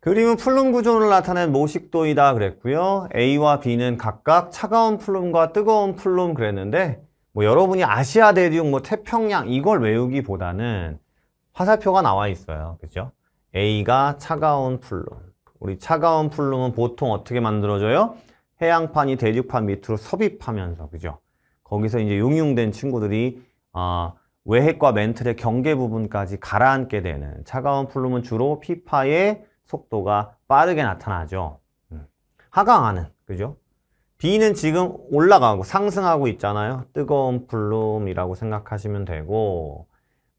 그림은 플룸 구조를 나타낸 모식도이다 그랬고요. A와 B는 각각 차가운 플룸과 뜨거운 플룸 그랬는데 뭐 여러분이 아시아 대륙, 뭐 태평양 이걸 외우기보다는 화살표가 나와 있어요. 그죠? A가 차가운 플룸. 우리 차가운 플룸은 보통 어떻게 만들어져요? 해양판이 대륙판 밑으로 섭입하면서 그죠? 거기서 이제 용융된 친구들이 어, 외핵과 멘틀의 경계 부분까지 가라앉게 되는 차가운 플룸은 주로 피파의 속도가 빠르게 나타나죠. 음. 하강하는, 그죠? B는 지금 올라가고 상승하고 있잖아요. 뜨거운 플룸이라고 생각하시면 되고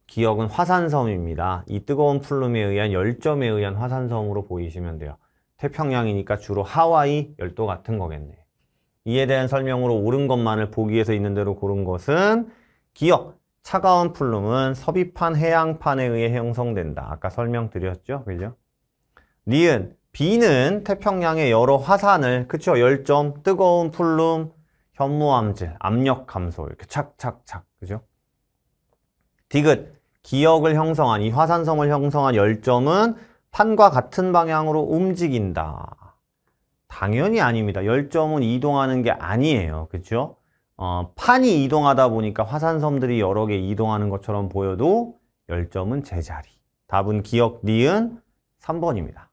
기억은 화산섬입니다. 이 뜨거운 플룸에 의한 열점에 의한 화산섬으로 보이시면 돼요. 태평양이니까 주로 하와이 열도 같은 거겠네. 이에 대한 설명으로 옳은 것만을 보기에서 있는 대로 고른 것은 기억, 차가운 플룸은 서비판 해양판에 의해 형성된다. 아까 설명드렸죠? 그죠? 니은 비는 태평양의 여러 화산을 그쵸 열점, 뜨거운 풀룸, 현무암질, 압력 감소 이렇게 착착착 그죠? 디귿 기억을 형성한 이 화산성을 형성한 열점은 판과 같은 방향으로 움직인다. 당연히 아닙니다. 열점은 이동하는 게 아니에요. 그죠? 어, 판이 이동하다 보니까 화산섬들이 여러 개 이동하는 것처럼 보여도 열점은 제자리. 답은 기억 니은 3번입니다.